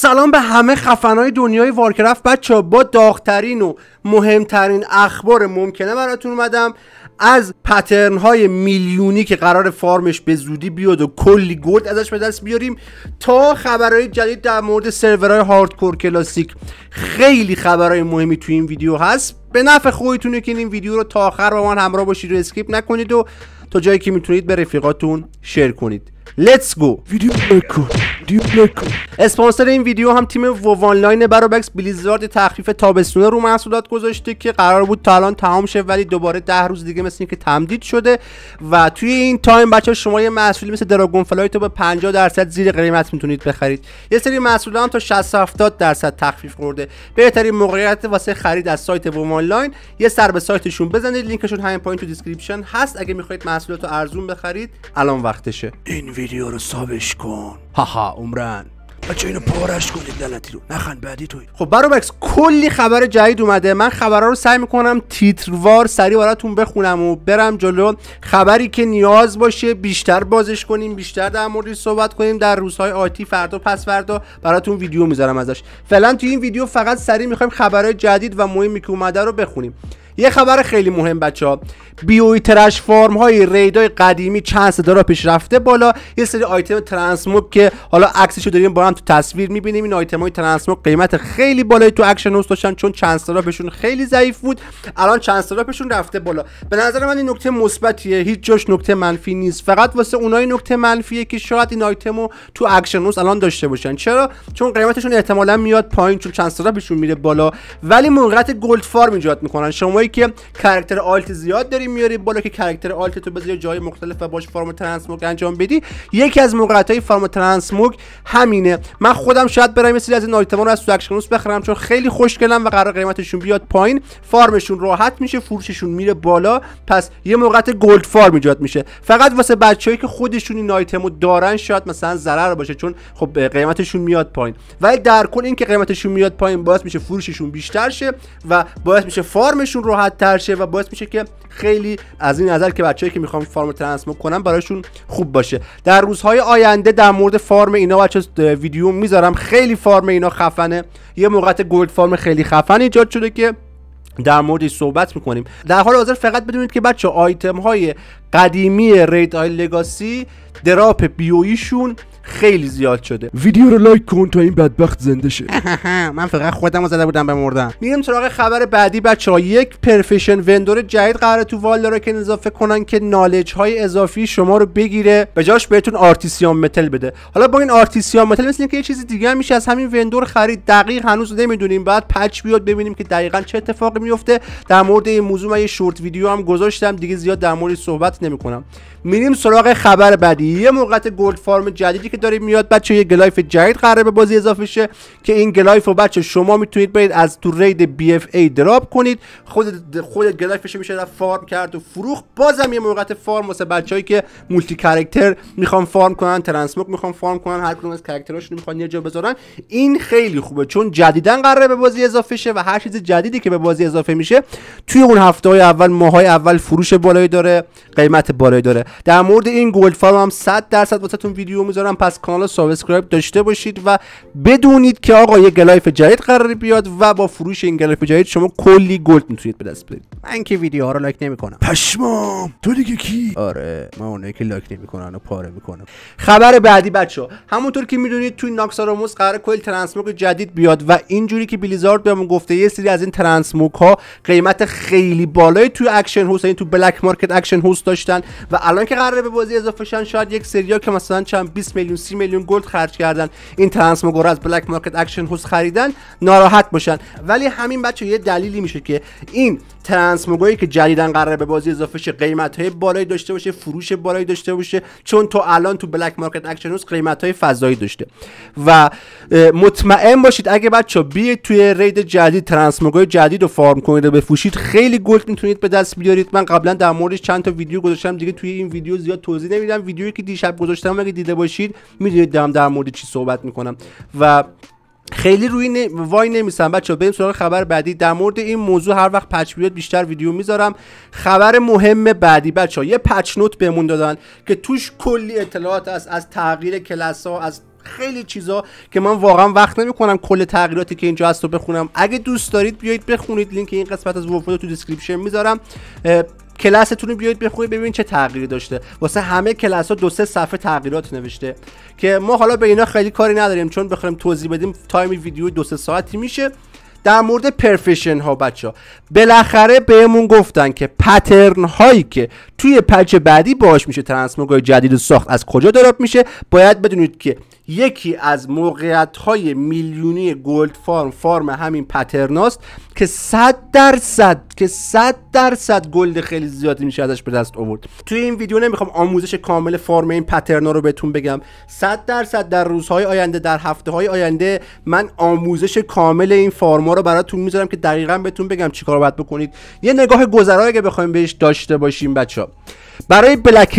سلام به همه خفنهای دنیای وارکرفت بچه با داغترین و مهمترین اخبار ممکنه براتون اومدم از پترن های میلیونی که قرار فارمش به زودی بیاد و کلی گلد ازش به دست بیاریم تا خبرهای جدید در مورد سرورهای هاردکور کلاسیک خیلی خبرهای مهمی تو این ویدیو هست به نفع خودتونه که این ویدیو رو تا آخر با من همراه باشید و اسکیپ نکنید و تا جایی که میتونید به رفیقاتون شیر کنید Let's go ویدیو نکن اسپانسر این ویدیو هم تیم وو آنلاین برابکس بلیزارد تخفیف تابستونه رو محصولات گذاشته که قرار بود تا الان تمام شه ولی دوباره ده روز دیگه مثل اینکه تمدید شده و توی این تایم بچه شما یه محصولی مثل دراگون فلایت رو به 50 درصد زیر قیمت میتونید بخرید یه سری محصولا هم تا 60 70 درصد تخفیف خورده بهترین موقعیت واسه خرید از سایت وو آنلاین یه سر به سایتشون بزنید لینکشون همین پایین تو دیسکریپشن هست اگه میخواید محصولات رو ارزون بخرید الان وقتشه این ویدیو رو سابش کن هاها عمران بچه اینو پارش کنید دلتی رو نخند بعدی توی خب بکس کلی خبر جدید اومده من خبرها رو سعی میکنم تیتروار سریع براتون بخونم و برم جلو خبری که نیاز باشه بیشتر بازش کنیم بیشتر در موردی صحبت کنیم در روزهای آتی فردا پس فردا براتون ویدیو میذارم ازش فعلا توی این ویدیو فقط سریع میخوایم خبرهای جدید و مهمی که اومده رو بخونیم یه خبر خیلی مهم بچه ها بیوی ترش فارم های ریدای قدیمی چند صدا را پیش رفته بالا یه سری آیتم ترانسموب که حالا عکسش رو داریم با هم تو تصویر میبینیم این آیتم های موب قیمت خیلی بالایی تو اکشن هاوس داشتن چون چند صدا بهشون خیلی ضعیف بود الان چند صدا بهشون رفته بالا به نظر من این نکته مثبتیه هیچ جاش نکته منفی نیست فقط واسه اونایی نکته منفیه که شاید این آیتم رو تو اکشن هاوس الان داشته باشن چرا چون قیمتشون احتمالا میاد پایین چون چند صدا بهشون میره بالا ولی موقعیت گلد فارم ایجاد میکنن شما که کرکتر آلت زیاد داری میاری بالا که کرکتر آلت تو بذاری جای مختلف و باش فارم ترانسموگ انجام بدی یکی از موقعیت های فارم ترانسموگ همینه من خودم شاید برم یه سری از این رو از سوکشنوس بخرم چون خیلی خوشگلم و قرار قیمتشون بیاد پایین فارمشون راحت میشه فروششون میره بالا پس یه موقعیت گلد فارم ایجاد میشه فقط واسه بچه‌ای که خودشون این آیتمو دارن شاید مثلا ضرر باشه چون خب قیمتشون میاد پایین ولی در کل اینکه قیمتشون میاد پایین باعث میشه فروششون بیشتر شه و باعث میشه فارمشون راحت تر شه و باعث میشه که خیلی از این نظر که بچه‌ای که میخوام فارم ترنسمو کنم برایشون خوب باشه در روزهای آینده در مورد فارم اینا بچه ویدیو میذارم خیلی فارم اینا خفنه یه موقعت گلد فارم خیلی خفن ایجاد شده که در موردش صحبت میکنیم در حال حاضر فقط بدونید که بچه آیتم های قدیمی رید های لگاسی دراپ بیویشون خیلی زیاد شده ویدیو رو لایک کن تا این بدبخت زنده شه من فقط خودم زده بودم مردن میریم سراغ خبر بعدی ها یک پرفشن وندور جدید قراره تو که اضافه کنن که نالج های اضافی شما رو بگیره به جاش بهتون آرتیسیان متل بده حالا با این آرتیسیان متل مثل که یه چیز دیگه میشه از همین وندور خرید دقیق هنوز نمیدونیم بعد پچ بیاد ببینیم که دقیقا چه اتفاقی میفته در مورد این موضوع من یه شورت ویدیو هم گذاشتم دیگه زیاد در مورد صحبت نمیکنم میریم سراغ خبر بعدی یه موقعیت گلد فارم جدیدی که داریم میاد بچه یه گلایف جدید قراره به بازی اضافه شه که این گلایف رو بچه شما میتونید برید از تو رید بی اف ای دراپ کنید خود خود گلایفش میشه در فارم کرد و فروخ بازم یه موقعت فارم واسه بچه‌ای که مولتی کاراکتر میخوان فارم کنن ترنسموک میخوان فارم کنن هر کدوم از کاراکتراشون میخوان یه جا بذارن این خیلی خوبه چون جدیدا قراره به بازی اضافه شه و هر چیز جدیدی که به بازی اضافه میشه توی اون هفته های اول ماهای اول فروش بالایی داره قیمت بالایی داره در مورد این گولد فارم هم 100 درصد واسهتون ویدیو میذارم پس پس کانال سابسکرایب داشته باشید و بدونید که آقا یه گلایف جدید قرار بیاد و با فروش این گلایف جدید شما کلی گلد میتونید به دست بیارید من که ها رو لایک نمیکنم پشمام تو دیگه کی آره من اونایی که لایک نمیکنن و پاره میکنم خبر بعدی بچه همونطور که میدونید توی ناکساراموس قرار کل ترنسموک جدید بیاد و اینجوری که بلیزارد بهمون گفته یه سری از این ترنسموک ها قیمت خیلی بالایی توی اکشن هوس این یعنی تو بلک مارکت اکشن هوس داشتن و الان که قراره به بازی اضافه شن شاید یک سریا که مثلا چند 20 میلیون میلیون گلد خرج کردن این ترانسموگور از بلک مارکت اکشن هوس خریدن ناراحت باشن ولی همین بچه یه دلیلی میشه که این موگایی که جدیدا قراره به بازی اضافه شه های بالایی داشته باشه فروش بالایی داشته باشه چون تو الان تو بلک مارکت اکشن روز های فضایی داشته و مطمئن باشید اگه بچا بیاید توی رید جدید ترنسموگای جدید رو فارم کنید و بفروشید خیلی گلد میتونید به دست بیارید من قبلا در موردش چند تا ویدیو گذاشتم دیگه توی این ویدیو زیاد توضیح نمیدم ویدیویی که دیشب گذاشتم اگه دیده باشید میدونید دارم در مورد چی صحبت میکنم و خیلی روی وای نمیسم بچه بریم سراغ خبر بعدی در مورد این موضوع هر وقت پچ بیاد بیشتر ویدیو میذارم خبر مهم بعدی بچه یه پچ نوت بهمون دادن که توش کلی اطلاعات است از تغییر کلاس ها از خیلی چیزا که من واقعا وقت نمیکنم کل تغییراتی که اینجا هست رو بخونم اگه دوست دارید بیایید بخونید لینک این قسمت از وفود تو دیسکریپشن میذارم کلاستون رو بیاید بخونید ببینید چه تغییری داشته واسه همه کلاس ها دو سه صفحه تغییرات نوشته که ما حالا به اینا خیلی کاری نداریم چون بخوایم توضیح بدیم تایم ویدیو دو سه ساعتی میشه در مورد پرفشن ها بچه ها بالاخره بهمون گفتن که پترن هایی که توی پچ بعدی باش میشه ترانسموگ جدید ساخت از کجا دراب میشه باید بدونید که یکی از موقعیت های میلیونی گلد فارم فارم همین پترناست که 100 درصد که 100 درصد گلد خیلی زیادی میشه ازش به دست آورد توی این ویدیو نمیخوام آموزش کامل فارم این پترنا رو بهتون بگم 100 درصد در روزهای آینده در هفته های آینده من آموزش کامل این فارما رو براتون میذارم که دقیقا بهتون بگم چیکار باید بکنید یه نگاه گذرا اگه بخوایم بهش داشته باشیم بچه برای بلک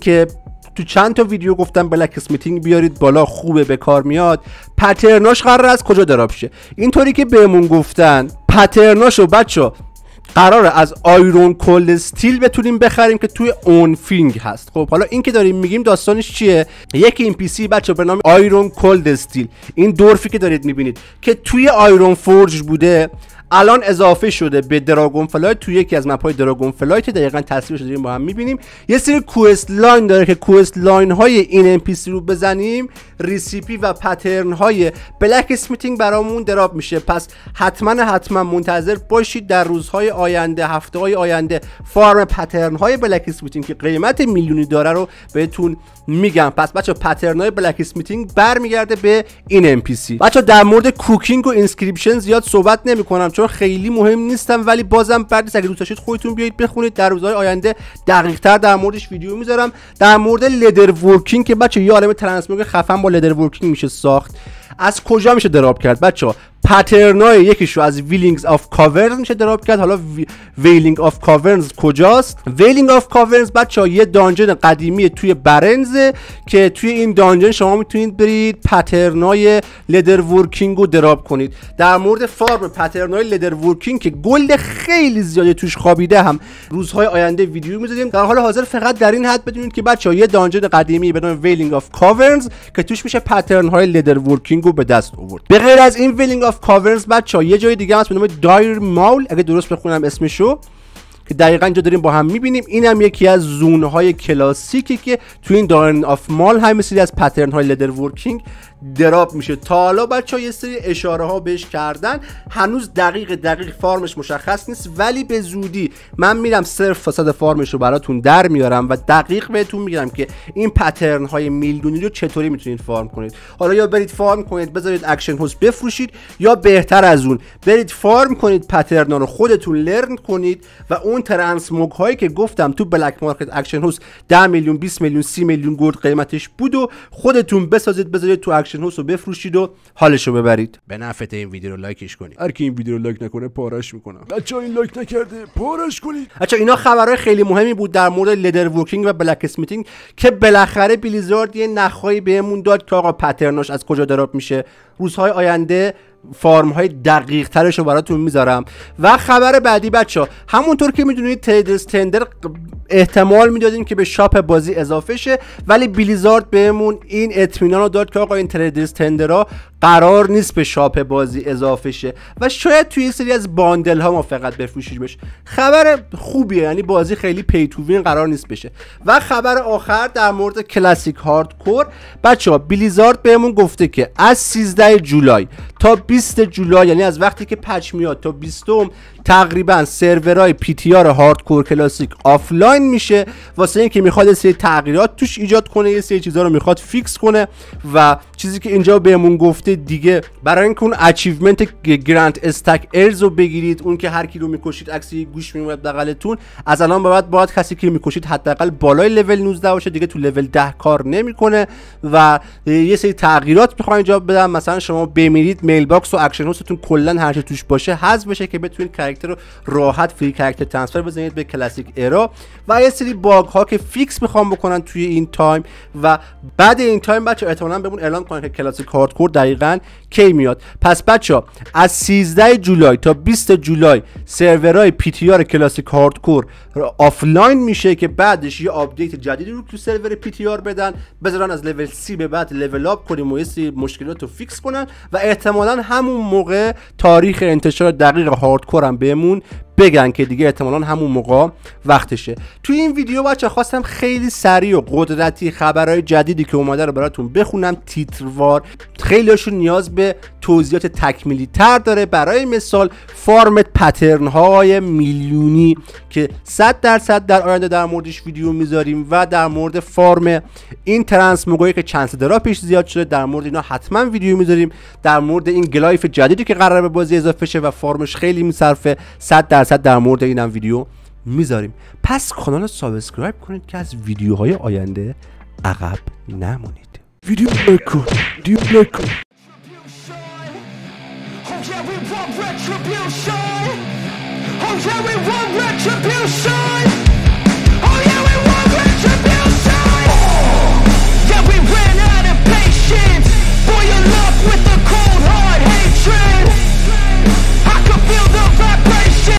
که تو چند تا ویدیو گفتم بلک اسمیتینگ بیارید بالا خوبه به کار میاد پترناش قرار از کجا دراب شه اینطوری که بهمون گفتن پترناشو بچه قراره از آیرون کل استیل بتونیم بخریم که توی اونفینگ هست خب حالا این که داریم میگیم داستانش چیه یکی این پی سی بچه به نام آیرون کل استیل این دورفی که دارید میبینید که توی آیرون فورج بوده الان اضافه شده به دراگون فلایت توی یکی از مپ های دراگون فلایت دقیقا تصویر شده با هم میبینیم یه سری کوست لاین داره که کوست لاین های این ام رو بزنیم ریسیپی و پترن های بلک اسمیتینگ برامون دراب میشه پس حتما حتما منتظر باشید در روزهای آینده هفته های آینده فارم پترن های بلک اسمیتینگ که قیمت میلیونی داره رو بهتون میگم پس بچه پترن های بلک اسمیتینگ برمیگرده به این ام بچه در مورد کوکینگ و اینسکریپشن زیاد صحبت نمیکنم خیلی مهم نیستم ولی بازم بعد اگه دوست داشتید خودتون بیایید بخونید در روزهای آینده دقیقتر در موردش ویدیو میذارم در مورد لدر ورکینگ که بچه یه عالم ترنسموگ خفن با لدر ورکینگ میشه ساخت از کجا میشه دراب کرد بچه ها پترنای یکیش رو از ویلینگز آف کاورنز میشه دراب کرد حالا ویلینگ آف کاورنز کجاست ویلینگ آف کاورنز بچه ها یه دانجن قدیمی توی برنزه که توی این دانجن شما میتونید برید پترنای لدر ورکینگ رو دراب کنید در مورد فارم پترنای لدر ورکینگ که گل خیلی زیاده توش خوابیده هم روزهای آینده ویدیو میذاریم در حال حاضر فقط در این حد بدونید که بچه ها یه دانجن قدیمی به نام ویلینگ آف کاورنز که توش میشه پترن های لدر ورکینگ رو به دست آورد به غیر از این ویلینگ آف کاورنس کاورز بچه یه جای دیگه هست به نام دایر ماول اگه درست بخونم اسمشو که دقیقا اینجا داریم با هم میبینیم این هم یکی از زون های کلاسیکی که تو این دارن آف مال هم از پترن های لدر ورکینگ دراب میشه تا حالا بچه یه سری اشاره ها بهش کردن هنوز دقیق دقیق فارمش مشخص نیست ولی به زودی من میرم صرف فساد فارمش رو براتون در میارم و دقیق بهتون میگم که این پترن های میلیونی رو چطوری میتونید فارم کنید حالا یا برید فارم کنید بذارید اکشن هوس بفروشید یا بهتر از اون برید فارم کنید ها رو خودتون لرن کنید و اون موگ هایی که گفتم تو بلک مارکت اکشن هوس 10 میلیون 20 میلیون 30 میلیون گرد قیمتش بود و خودتون بسازید بذارید تو اکشن رو بفروشید و حالش رو ببرید به نفعت این ویدیو رو لایکش کنید هر کی این ویدیو رو لایک نکنه پارش میکنم بچا این لایک نکرده پارش کنید بچا اینا خبرهای خیلی مهمی بود در مورد لدر ورکینگ و بلک اسمیتینگ که بالاخره بلیزارد یه نخایی بهمون داد که آقا پترناش از کجا دراب میشه روزهای آینده فارم های دقیق ترش رو براتون میذارم و خبر بعدی بچه ها همونطور که میدونید تیدرز تندر احتمال میدادیم که به شاپ بازی اضافه شه ولی بلیزارد بهمون این اطمینان رو داد که آقا این تریدرز ها قرار نیست به شاپ بازی اضافه شه و شاید توی سری از باندل ها ما فقط بشه خبر خوبیه یعنی بازی خیلی پیتووین قرار نیست بشه و خبر آخر در مورد کلاسیک هاردکور بچه ها بلیزارد بهمون گفته که از 13 جولای تا 20 جولای یعنی از وقتی که پچ میاد تا 20 تقریبا سرورهای پی تی آر هاردکور کلاسیک آفلاین میشه واسه اینکه میخواد یه سری تغییرات توش ایجاد کنه یه سری چیزها رو میخواد فیکس کنه و چیزی که اینجا بهمون گفته دیگه برای اینکه اون اچیومنت گرند استک ارز رو بگیرید اون که هر کی رو میکشید عکس گوش میومد بغلتون از الان به بعد باید کسی که میکشید حداقل بالای لول 19 باشه دیگه تو لول 10 کار نمیکنه و یه سری تغییرات میخوام اینجا بدم مثلا شما بمیرید میل باکس و اکشن هاستون کلا هر توش باشه حذف بشه که بتونید کرکتر رو راحت فری کرکتر ترانسفر بزنید به کلاسیک ارا و یه سری باگ ها که فیکس میخوام بکنن توی این تایم و بعد این تایم بچه احتمالا بمون اعلام کنن که کلاسیک هاردکور دقیقا کی میاد پس بچه ها از 13 جولای تا 20 جولای سرورهای پی تی آر کلاسیک هاردکور آفلاین میشه که بعدش یه آپدیت جدیدی رو تو سرور پی تی آر بدن بذارن از لول سی به بعد لول آپ کنیم و مشکلات رو فیکس کنن و احتمالا همون موقع تاریخ انتشار دقیق هاردکور هم بهمون بگن که دیگه احتمالا همون موقع وقتشه توی این ویدیو بچه خواستم خیلی سریع و قدرتی خبرهای جدیدی که اومده رو براتون بخونم تیتروار هاشون نیاز به توضیحات تکمیلی تر داره برای مثال فارم پترن های میلیونی که 100 درصد در آینده در موردش ویدیو میذاریم و در مورد فارم این ترنس موقعی که چند پیش زیاد شده در مورد اینا حتما ویدیو میذاریم در مورد این گلایف جدیدی که قرار به بازی اضافه شه و فارمش خیلی میصرفه 100 درصد در مورد اینم ویدیو میذاریم پس کانال رو سابسکرایب کنید که از ویدیوهای آینده عقب نمونید ویدیو